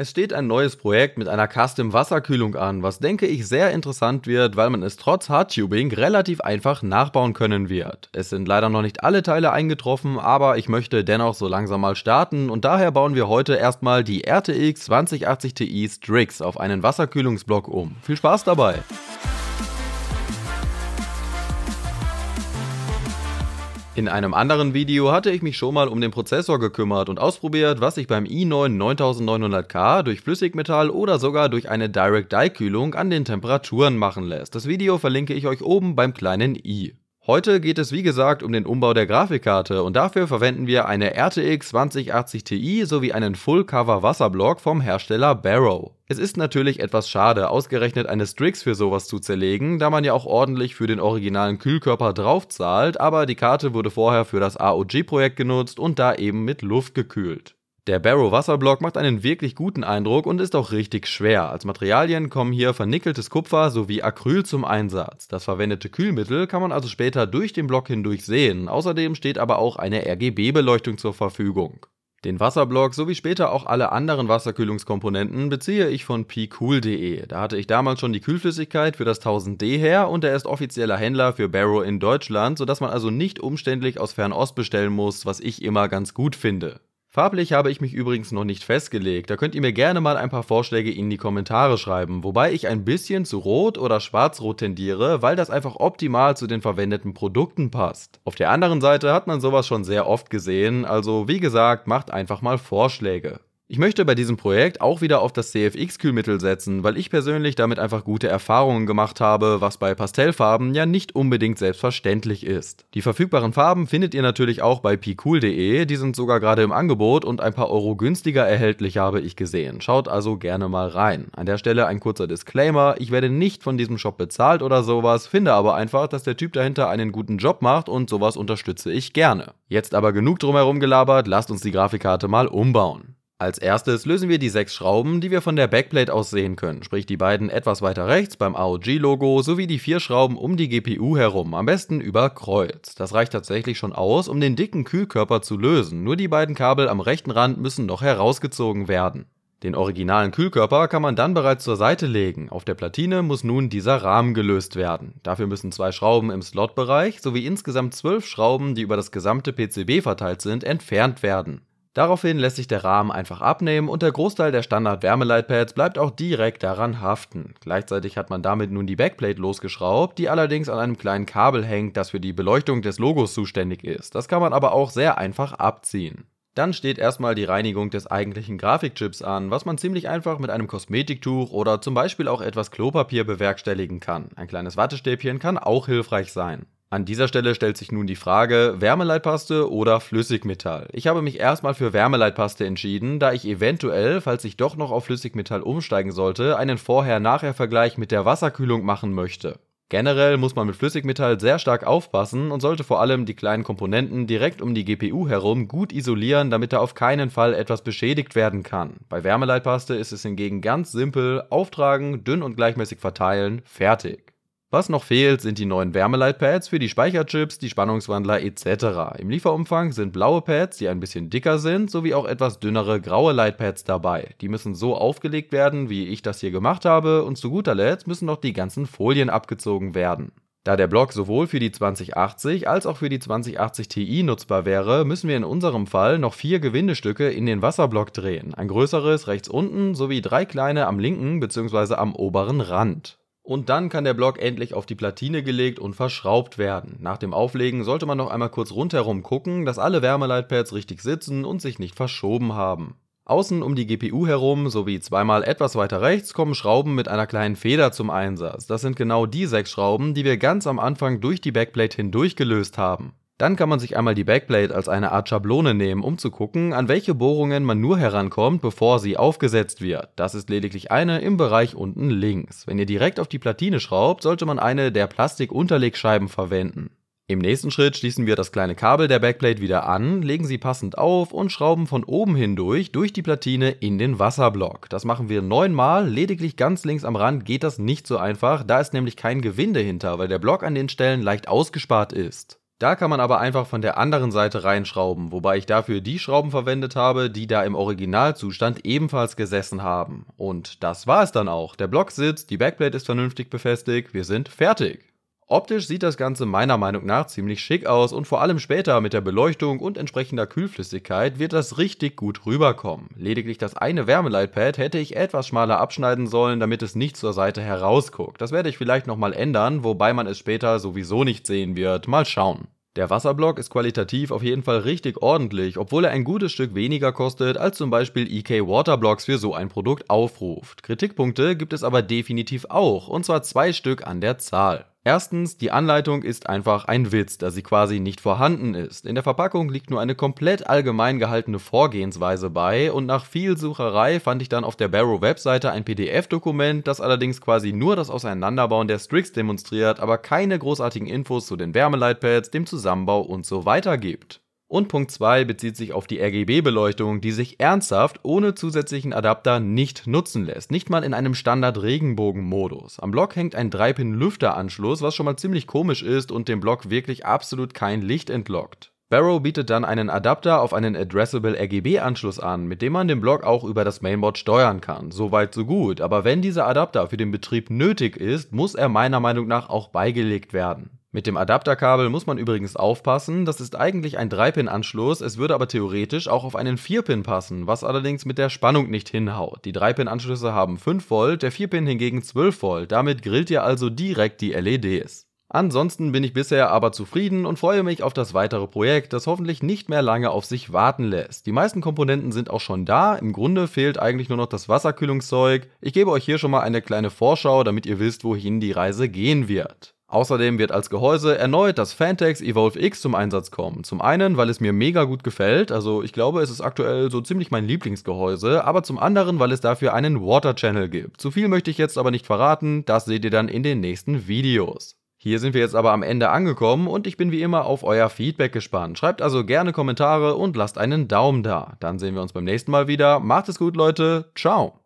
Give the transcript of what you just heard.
Es steht ein neues Projekt mit einer Custom-Wasserkühlung an, was denke ich sehr interessant wird, weil man es trotz Hardtubing relativ einfach nachbauen können wird. Es sind leider noch nicht alle Teile eingetroffen, aber ich möchte dennoch so langsam mal starten und daher bauen wir heute erstmal die RTX 2080 Ti Strix auf einen Wasserkühlungsblock um. Viel Spaß dabei! In einem anderen Video hatte ich mich schon mal um den Prozessor gekümmert und ausprobiert, was sich beim i9 9900K durch Flüssigmetall oder sogar durch eine Direct-Die-Kühlung an den Temperaturen machen lässt. Das Video verlinke ich euch oben beim kleinen i. Heute geht es wie gesagt um den Umbau der Grafikkarte und dafür verwenden wir eine RTX 2080 Ti sowie einen Full-Cover Wasserblock vom Hersteller Barrow. Es ist natürlich etwas schade, ausgerechnet eine Strix für sowas zu zerlegen, da man ja auch ordentlich für den originalen Kühlkörper drauf zahlt, aber die Karte wurde vorher für das AOG-Projekt genutzt und da eben mit Luft gekühlt. Der Barrow Wasserblock macht einen wirklich guten Eindruck und ist auch richtig schwer. Als Materialien kommen hier vernickeltes Kupfer sowie Acryl zum Einsatz. Das verwendete Kühlmittel kann man also später durch den Block hindurch sehen. Außerdem steht aber auch eine RGB-Beleuchtung zur Verfügung. Den Wasserblock sowie später auch alle anderen Wasserkühlungskomponenten beziehe ich von pcool.de. Da hatte ich damals schon die Kühlflüssigkeit für das 1000D her und er ist offizieller Händler für Barrow in Deutschland, sodass man also nicht umständlich aus Fernost bestellen muss, was ich immer ganz gut finde. Farblich habe ich mich übrigens noch nicht festgelegt, da könnt ihr mir gerne mal ein paar Vorschläge in die Kommentare schreiben, wobei ich ein bisschen zu Rot oder Schwarzrot tendiere, weil das einfach optimal zu den verwendeten Produkten passt. Auf der anderen Seite hat man sowas schon sehr oft gesehen, also wie gesagt, macht einfach mal Vorschläge. Ich möchte bei diesem Projekt auch wieder auf das CFX-Kühlmittel setzen, weil ich persönlich damit einfach gute Erfahrungen gemacht habe, was bei Pastellfarben ja nicht unbedingt selbstverständlich ist. Die verfügbaren Farben findet ihr natürlich auch bei pcool.de, die sind sogar gerade im Angebot und ein paar Euro günstiger erhältlich habe ich gesehen. Schaut also gerne mal rein. An der Stelle ein kurzer Disclaimer, ich werde nicht von diesem Shop bezahlt oder sowas, finde aber einfach, dass der Typ dahinter einen guten Job macht und sowas unterstütze ich gerne. Jetzt aber genug drumherum gelabert, lasst uns die Grafikkarte mal umbauen. Als erstes lösen wir die sechs Schrauben, die wir von der Backplate aus sehen können, sprich die beiden etwas weiter rechts beim AOG-Logo sowie die vier Schrauben um die GPU herum, am besten über Kreuz. Das reicht tatsächlich schon aus, um den dicken Kühlkörper zu lösen, nur die beiden Kabel am rechten Rand müssen noch herausgezogen werden. Den originalen Kühlkörper kann man dann bereits zur Seite legen. Auf der Platine muss nun dieser Rahmen gelöst werden. Dafür müssen zwei Schrauben im Slotbereich sowie insgesamt zwölf Schrauben, die über das gesamte PCB verteilt sind, entfernt werden. Daraufhin lässt sich der Rahmen einfach abnehmen und der Großteil der Standard-Wärmeleitpads bleibt auch direkt daran haften. Gleichzeitig hat man damit nun die Backplate losgeschraubt, die allerdings an einem kleinen Kabel hängt, das für die Beleuchtung des Logos zuständig ist. Das kann man aber auch sehr einfach abziehen. Dann steht erstmal die Reinigung des eigentlichen Grafikchips an, was man ziemlich einfach mit einem Kosmetiktuch oder zum Beispiel auch etwas Klopapier bewerkstelligen kann. Ein kleines Wattestäbchen kann auch hilfreich sein. An dieser Stelle stellt sich nun die Frage, Wärmeleitpaste oder Flüssigmetall. Ich habe mich erstmal für Wärmeleitpaste entschieden, da ich eventuell, falls ich doch noch auf Flüssigmetall umsteigen sollte, einen Vorher-Nachher-Vergleich mit der Wasserkühlung machen möchte. Generell muss man mit Flüssigmetall sehr stark aufpassen und sollte vor allem die kleinen Komponenten direkt um die GPU herum gut isolieren, damit da auf keinen Fall etwas beschädigt werden kann. Bei Wärmeleitpaste ist es hingegen ganz simpel, auftragen, dünn und gleichmäßig verteilen, fertig. Was noch fehlt, sind die neuen Wärmeleitpads für die Speicherchips, die Spannungswandler etc. Im Lieferumfang sind blaue Pads, die ein bisschen dicker sind, sowie auch etwas dünnere graue Leitpads dabei. Die müssen so aufgelegt werden, wie ich das hier gemacht habe, und zu guter Letzt müssen noch die ganzen Folien abgezogen werden. Da der Block sowohl für die 2080 als auch für die 2080 Ti nutzbar wäre, müssen wir in unserem Fall noch vier Gewindestücke in den Wasserblock drehen, ein größeres rechts unten sowie drei kleine am linken bzw. am oberen Rand. Und dann kann der Block endlich auf die Platine gelegt und verschraubt werden. Nach dem Auflegen sollte man noch einmal kurz rundherum gucken, dass alle Wärmeleitpads richtig sitzen und sich nicht verschoben haben. Außen um die GPU herum sowie zweimal etwas weiter rechts kommen Schrauben mit einer kleinen Feder zum Einsatz. Das sind genau die sechs Schrauben, die wir ganz am Anfang durch die Backplate hindurch gelöst haben. Dann kann man sich einmal die Backplate als eine Art Schablone nehmen, um zu gucken, an welche Bohrungen man nur herankommt, bevor sie aufgesetzt wird. Das ist lediglich eine im Bereich unten links. Wenn ihr direkt auf die Platine schraubt, sollte man eine der Plastikunterlegscheiben verwenden. Im nächsten Schritt schließen wir das kleine Kabel der Backplate wieder an, legen sie passend auf und schrauben von oben hindurch durch die Platine in den Wasserblock. Das machen wir neunmal, lediglich ganz links am Rand geht das nicht so einfach, da ist nämlich kein Gewinde hinter, weil der Block an den Stellen leicht ausgespart ist. Da kann man aber einfach von der anderen Seite reinschrauben, wobei ich dafür die Schrauben verwendet habe, die da im Originalzustand ebenfalls gesessen haben. Und das war es dann auch. Der Block sitzt, die Backplate ist vernünftig befestigt, wir sind fertig. Optisch sieht das Ganze meiner Meinung nach ziemlich schick aus und vor allem später mit der Beleuchtung und entsprechender Kühlflüssigkeit wird das richtig gut rüberkommen. Lediglich das eine Wärmeleitpad hätte ich etwas schmaler abschneiden sollen, damit es nicht zur Seite herausguckt. Das werde ich vielleicht nochmal ändern, wobei man es später sowieso nicht sehen wird. Mal schauen. Der Wasserblock ist qualitativ auf jeden Fall richtig ordentlich, obwohl er ein gutes Stück weniger kostet als zum Beispiel EK Waterblocks für so ein Produkt aufruft. Kritikpunkte gibt es aber definitiv auch, und zwar zwei Stück an der Zahl. Erstens, die Anleitung ist einfach ein Witz, da sie quasi nicht vorhanden ist. In der Verpackung liegt nur eine komplett allgemein gehaltene Vorgehensweise bei und nach viel Sucherei fand ich dann auf der Barrow-Webseite ein PDF-Dokument, das allerdings quasi nur das Auseinanderbauen der Strix demonstriert, aber keine großartigen Infos zu den Wärmeleitpads, dem Zusammenbau und so weiter gibt. Und Punkt 2 bezieht sich auf die RGB-Beleuchtung, die sich ernsthaft ohne zusätzlichen Adapter nicht nutzen lässt. Nicht mal in einem Standard-Regenbogen-Modus. Am Block hängt ein 3-Pin-Lüfteranschluss, was schon mal ziemlich komisch ist und dem Block wirklich absolut kein Licht entlockt. Barrow bietet dann einen Adapter auf einen Addressable RGB-Anschluss an, mit dem man den Block auch über das Mainboard steuern kann. Soweit so gut, aber wenn dieser Adapter für den Betrieb nötig ist, muss er meiner Meinung nach auch beigelegt werden. Mit dem Adapterkabel muss man übrigens aufpassen, das ist eigentlich ein 3-Pin-Anschluss, es würde aber theoretisch auch auf einen 4-Pin passen, was allerdings mit der Spannung nicht hinhaut. Die 3-Pin-Anschlüsse haben 5 Volt, der 4-Pin hingegen 12 Volt, damit grillt ihr also direkt die LEDs. Ansonsten bin ich bisher aber zufrieden und freue mich auf das weitere Projekt, das hoffentlich nicht mehr lange auf sich warten lässt. Die meisten Komponenten sind auch schon da, im Grunde fehlt eigentlich nur noch das Wasserkühlungszeug. Ich gebe euch hier schon mal eine kleine Vorschau, damit ihr wisst, wohin die Reise gehen wird. Außerdem wird als Gehäuse erneut das Fantex Evolve X zum Einsatz kommen. Zum einen, weil es mir mega gut gefällt, also ich glaube, es ist aktuell so ziemlich mein Lieblingsgehäuse, aber zum anderen, weil es dafür einen Water Channel gibt. Zu viel möchte ich jetzt aber nicht verraten, das seht ihr dann in den nächsten Videos. Hier sind wir jetzt aber am Ende angekommen und ich bin wie immer auf euer Feedback gespannt. Schreibt also gerne Kommentare und lasst einen Daumen da. Dann sehen wir uns beim nächsten Mal wieder. Macht es gut, Leute. Ciao.